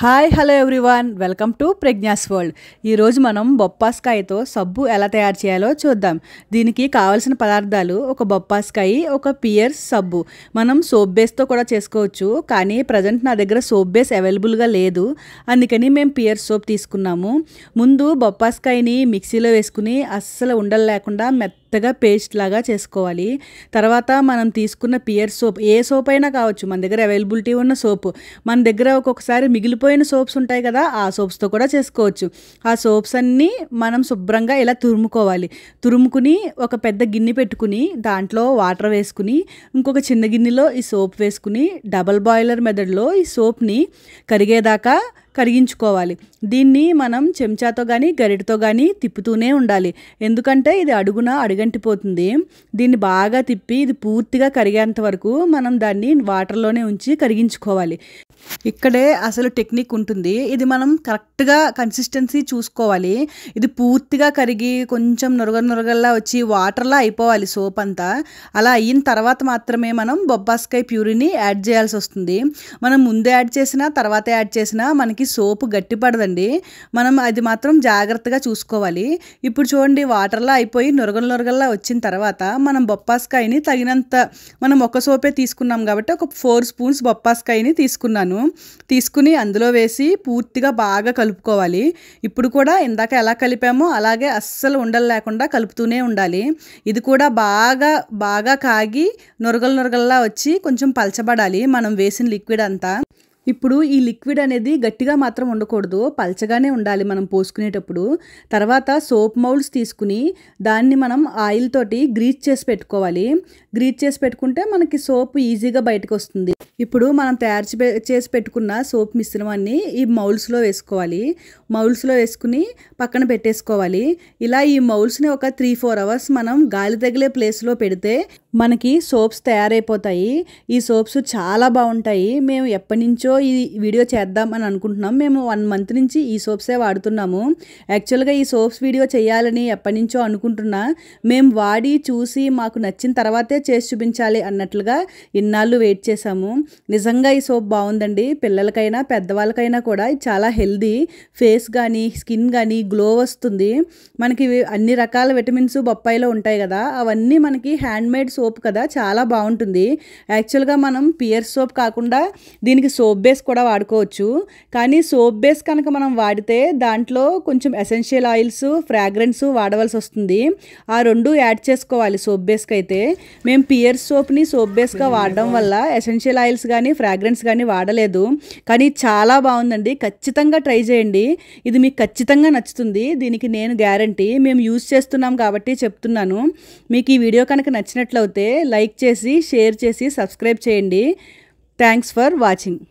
hi hello everyone welcome to Pragna's world ఈరోజు మనం బొప్పాస్కాయతో సబ్బు ఎలా తయారు చేయాలో చూద్దాం దీనికి కావలసిన పదార్థాలు ఒక బొప్పాస్కాయ ఒక పియర్స్ సబ్బు మనం సోప్ బేస్తో కూడా చేసుకోవచ్చు కానీ ప్రజెంట్ నా దగ్గర సోప్ బేస్ అవైలబుల్గా లేదు అందుకని మేము పియర్స్ సోప్ తీసుకున్నాము ముందు బొప్పాస్కాయని మిక్సీలో వేసుకుని అస్సలు ఉండలు లేకుండా మెత్త మెత్తగా పేస్ట్ లాగా చేసుకోవాలి తర్వాత మనం తీసుకున్న పియర్ సోప్ ఏ సోప్ అయినా కావచ్చు మన దగ్గర అవైలబిలిటీ ఉన్న సోప్ మన దగ్గర ఒక్కొక్కసారి మిగిలిపోయిన సోప్స్ ఉంటాయి కదా ఆ సోప్స్తో కూడా చేసుకోవచ్చు ఆ సోప్స్ అన్నీ మనం శుభ్రంగా ఇలా తురుముకోవాలి తురుముకుని ఒక పెద్ద గిన్నె పెట్టుకుని దాంట్లో వాటర్ వేసుకుని ఇంకొక చిన్న గిన్నెలో ఈ సోప్ వేసుకుని డబల్ బాయిలర్ మెథడ్లో ఈ సోప్ని కరిగేదాకా కరిగించుకోవాలి దీన్ని మనం చెంచాతో కానీ గరిటతో కానీ తిప్పుతూనే ఉండాలి ఎందుకంటే ఇది అడుగున అడుగంటిపోతుంది దీన్ని బాగా తిప్పి ఇది పూర్తిగా కరిగేంత వరకు మనం దాన్ని వాటర్లోనే ఉంచి కరిగించుకోవాలి ఇక్కడే అసలు టెక్నిక్ ఉంటుంది ఇది మనం కరెక్ట్గా కన్సిస్టెన్సీ చూసుకోవాలి ఇది పూర్తిగా కరిగి కొంచెం నొరగ నొరగల్లా వచ్చి వాటర్లా అయిపోవాలి సోప్ అంతా అలా అయిన తర్వాత మాత్రమే మనం బొబ్బాస్కాయ ప్యూరిని యాడ్ చేయాల్సి వస్తుంది మనం ముందే యాడ్ చేసినా తర్వాత యాడ్ చేసినా మనకి సోప్ గట్టిపడదండి మనం అది మాత్రం జాగ్రత్తగా చూసుకోవాలి ఇప్పుడు చూడండి వాటర్లా అయిపోయి నురగ నొరగల్లా వచ్చిన తర్వాత మనం బొప్పాస్కాయని తగినంత మనం ఒక సోపే తీసుకున్నాం కాబట్టి ఒక ఫోర్ స్పూన్స్ బొప్పాస్కాయని తీసుకున్నాను తీసుకున్నాను తీసుకుని అందులో వేసి పూర్తిగా బాగా కలుపుకోవాలి ఇప్పుడు కూడా ఇందాక ఎలా కలిపామో అలాగే అస్సలు ఉండలు లేకుండా కలుపుతూనే ఉండాలి ఇది కూడా బాగా బాగా కాగి నొరగలు నొరగల్లా వచ్చి కొంచెం పలచబడాలి మనం వేసిన లిక్విడ్ అంతా ఇప్పుడు ఈ లిక్విడ్ అనేది గట్టిగా మాత్రం ఉండకూడదు పల్చగానే ఉండాలి మనం పోసుకునేటప్పుడు తర్వాత సోప్ మౌల్డ్స్ తీసుకుని దాన్ని మనం ఆయిల్ తోటి గ్రీజ్ చేసి పెట్టుకోవాలి గ్రీజ్ చేసి పెట్టుకుంటే మనకి సోప్ ఈజీగా బయటకు వస్తుంది ఇప్పుడు మనం తయారు చేసి పెట్టుకున్న సోప్ మిశ్రమాన్ని ఈ మౌల్స్లో వేసుకోవాలి మౌల్స్లో వేసుకుని పక్కన పెట్టేసుకోవాలి ఇలా ఈ మౌల్స్ని ఒక త్రీ ఫోర్ అవర్స్ మనం గాలి తగిలే ప్లేస్లో పెడితే మనకి సోప్స్ తయారైపోతాయి ఈ సోప్స్ చాలా బాగుంటాయి మేము ఎప్పటి నుంచో ఈ వీడియో చేద్దాం అని అనుకుంటున్నాం మేము వన్ మంత్ నుంచి ఈ సోప్సే వాడుతున్నాము యాక్చువల్గా ఈ సోప్స్ వీడియో చేయాలని ఎప్పటి నుంచో అనుకుంటున్నా మేము వాడి చూసి మాకు నచ్చిన తర్వాతే చేసి చూపించాలి అన్నట్లుగా ఇన్నాళ్ళు వెయిట్ చేశాము నిజంగా ఈ సోప్ బాగుందండి పిల్లలకైనా పెద్దవాళ్ళకైనా కూడా చాలా హెల్దీ ఫేస్ కానీ స్కిన్ కానీ గ్లో వస్తుంది మనకి అన్ని రకాల విటమిన్స్ బొప్పాయిలో ఉంటాయి కదా అవన్నీ మనకి హ్యాండ్ మేడ్ సోప్ కదా చాలా బాగుంటుంది యాక్చువల్గా మనం పియర్ సోప్ కాకుండా దీనికి సోప్ బేస్ కూడా వాడుకోవచ్చు కానీ సోప్ బేస్ కనుక మనం వాడితే దాంట్లో కొంచెం ఎసెన్షియల్ ఆయిల్స్ ఫ్రాగ్రెన్స్ వాడవలసి వస్తుంది ఆ రెండు యాడ్ చేసుకోవాలి సోప్ బేస్కి అయితే మేము పియర్ సోప్ని సోప్ బేస్గా వాడడం వల్ల ఎసెన్షియల్ ఆయిల్స్ ఆయిల్స్ కానీ ఫ్రాగ్రెన్స్ కానీ వాడలేదు కానీ చాలా బాగుందండి ఖచ్చితంగా ట్రై చేయండి ఇది మీకు ఖచ్చితంగా నచ్చుతుంది దీనికి నేను గ్యారంటీ మేము యూజ్ చేస్తున్నాం కాబట్టి చెప్తున్నాను మీకు ఈ వీడియో కనుక నచ్చినట్లయితే లైక్ చేసి షేర్ చేసి సబ్స్క్రైబ్ చేయండి థ్యాంక్స్ ఫర్ వాచింగ్